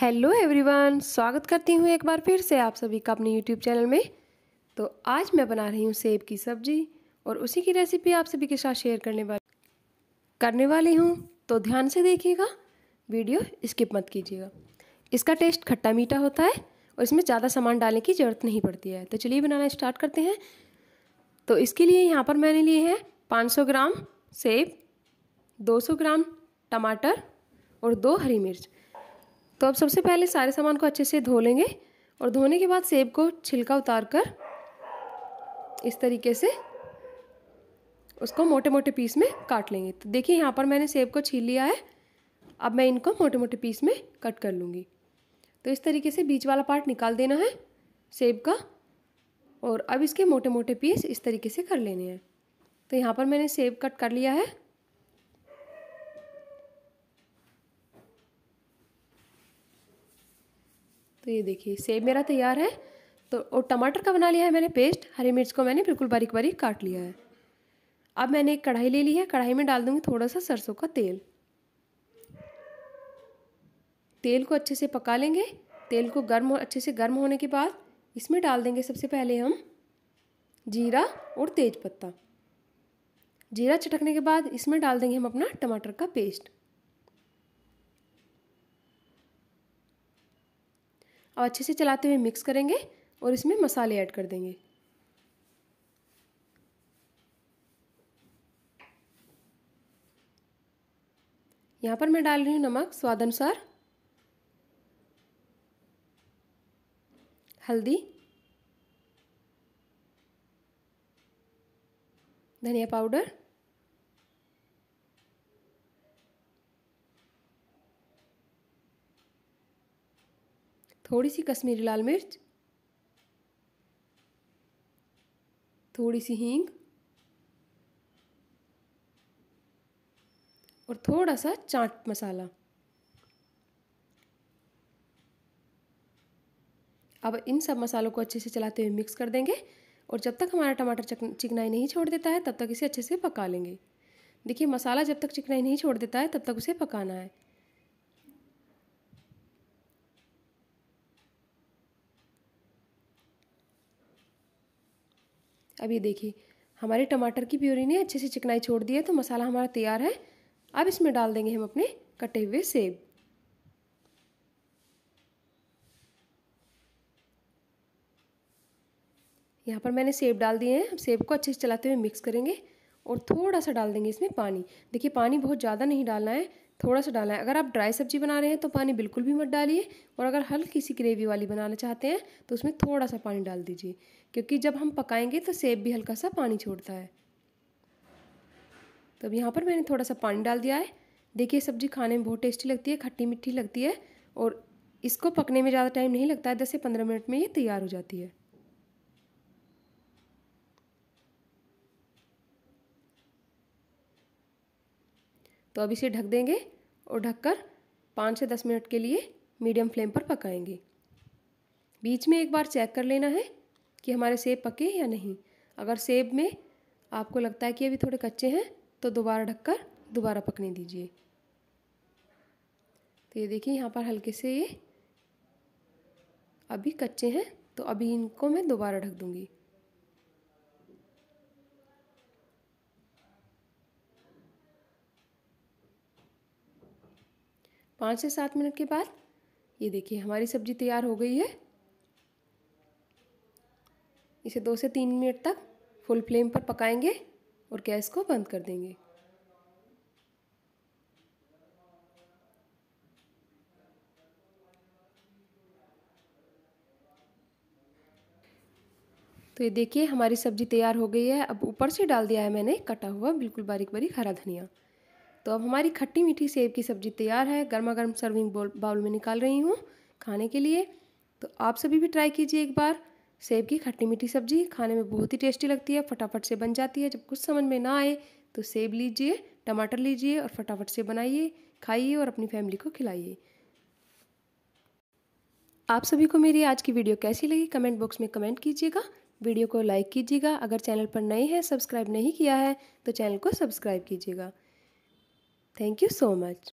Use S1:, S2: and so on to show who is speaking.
S1: Hello everyone स्वागत करती हूँ एक बार फिर से आप सभी का अपने यूट्यूब चैनल में तो आज मैं बना रही हूँ सेब की सब्ज़ी और उसी की रेसिपी आप सभी के साथ शेयर करने वाली करने वाली हूँ तो ध्यान से देखिएगा वीडियो स्किप मत कीजिएगा इसका टेस्ट खट्टा मीठा होता है और इसमें ज़्यादा सामान डालने की ज़रूरत नहीं पड़ती है तो चलिए बनाना स्टार्ट करते हैं तो इसके लिए यहाँ पर मैंने लिए हैं 500 ग्राम सेब 200 ग्राम टमाटर और दो हरी मिर्च तो अब सबसे पहले सारे सामान को अच्छे से धो लेंगे और धोने के बाद सेब को छिलका उतार कर इस तरीके से उसको मोटे मोटे पीस में काट लेंगे तो देखिए यहाँ पर मैंने सेब को छील लिया है अब मैं इनको मोटे मोटे पीस में कट कर लूँगी तो इस तरीके से बीच वाला पार्ट निकाल देना है सेब का और अब इसके मोटे मोटे पीस इस तरीके से कर लेने हैं तो यहाँ पर मैंने सेब कट कर लिया है तो ये देखिए सेब मेरा तैयार है तो और टमाटर का बना लिया है मैंने पेस्ट हरी मिर्च को मैंने बिल्कुल बारीक बारीक काट लिया है अब मैंने एक कढ़ाई ले ली है कढ़ाई में डाल दूँगी थोड़ा सा सरसों का तेल तेल को अच्छे से पका लेंगे तेल को गर्म अच्छे से गर्म होने के बाद इसमें डाल देंगे सबसे पहले हम जीरा और तेज़पत्ता जीरा चटकने के बाद इसमें डाल देंगे हम अपना टमाटर का पेस्ट अब अच्छे से चलाते हुए मिक्स करेंगे और इसमें मसाले ऐड कर देंगे यहाँ पर मैं डाल रही हूँ नमक स्वाद अनुसार हल्दी धनिया पाउडर थोड़ी सी कश्मीरी लाल मिर्च थोड़ी सी हींग और थोड़ा सा चाट मसाला अब इन सब मसालों को अच्छे से चलाते हुए मिक्स कर देंगे और जब तक हमारा टमाटर चिकनाई नहीं छोड़ देता है तब तक इसे अच्छे से पका लेंगे देखिए मसाला जब तक चिकनाई नहीं छोड़ देता है तब तक उसे पकाना है अब ये देखिए हमारे टमाटर की प्योरी ने अच्छे से चिकनाई छोड़ दी है तो मसाला हमारा तैयार है अब इसमें डाल देंगे हम अपने कटे हुए सेब यहाँ पर मैंने सेब डाल दिए हैं हम सेब को अच्छे से चलाते हुए मिक्स करेंगे और थोड़ा सा डाल देंगे इसमें पानी देखिए पानी बहुत ज़्यादा नहीं डालना है थोड़ा सा डालना है अगर आप ड्राई सब्जी बना रहे हैं तो पानी बिल्कुल भी मत डालिए और अगर हल्की सी ग्रेवी वाली बनाना चाहते हैं तो उसमें थोड़ा सा पानी डाल दीजिए क्योंकि जब हम पकाएंगे तो सेब भी हल्का सा पानी छोड़ता है तो अब यहाँ पर मैंने थोड़ा सा पानी डाल दिया है देखिए सब्जी खाने में बहुत टेस्टी लगती है खट्टी मिट्टी लगती है और इसको पकने में ज़्यादा टाइम नहीं लगता है दस से पंद्रह मिनट में ये तैयार हो जाती है तो अब इसे ढक देंगे और ढककर पाँच से दस मिनट के लिए मीडियम फ्लेम पर पकाएंगे बीच में एक बार चेक कर लेना है कि हमारे सेब पके या नहीं अगर सेब में आपको लगता है कि अभी थोड़े कच्चे हैं तो दोबारा ढककर दोबारा पकने दीजिए तो ये देखिए यहाँ पर हल्के से ये अभी कच्चे हैं तो अभी इनको मैं दोबारा ढक दूँगी पाँच से सात मिनट के बाद ये देखिए हमारी सब्ज़ी तैयार हो गई है इसे दो से तीन मिनट तक फुल फ्लेम पर पकाएंगे और गैस को बंद कर देंगे तो ये देखिए हमारी सब्ज़ी तैयार हो गई है अब ऊपर से डाल दिया है मैंने कटा हुआ बिल्कुल बारीक बारीक हरा धनिया तो अब हमारी खट्टी मीठी सेब की सब्जी तैयार है गर्मा गर्म सर्विंग बाउल में निकाल रही हूँ खाने के लिए तो आप सभी भी ट्राई कीजिए एक बार सेब की खट्टी मीठी सब्जी खाने में बहुत ही टेस्टी लगती है फटाफट से बन जाती है जब कुछ समझ में ना आए तो सेब लीजिए टमाटर लीजिए और फटाफट से बनाइए खाइए और अपनी फैमिली को खिलाइए आप सभी को मेरी आज की वीडियो कैसी लगी कमेंट बॉक्स में कमेंट कीजिएगा वीडियो को लाइक कीजिएगा अगर चैनल पर नए हैं सब्सक्राइब नहीं किया है तो चैनल को सब्सक्राइब कीजिएगा Thank you so much.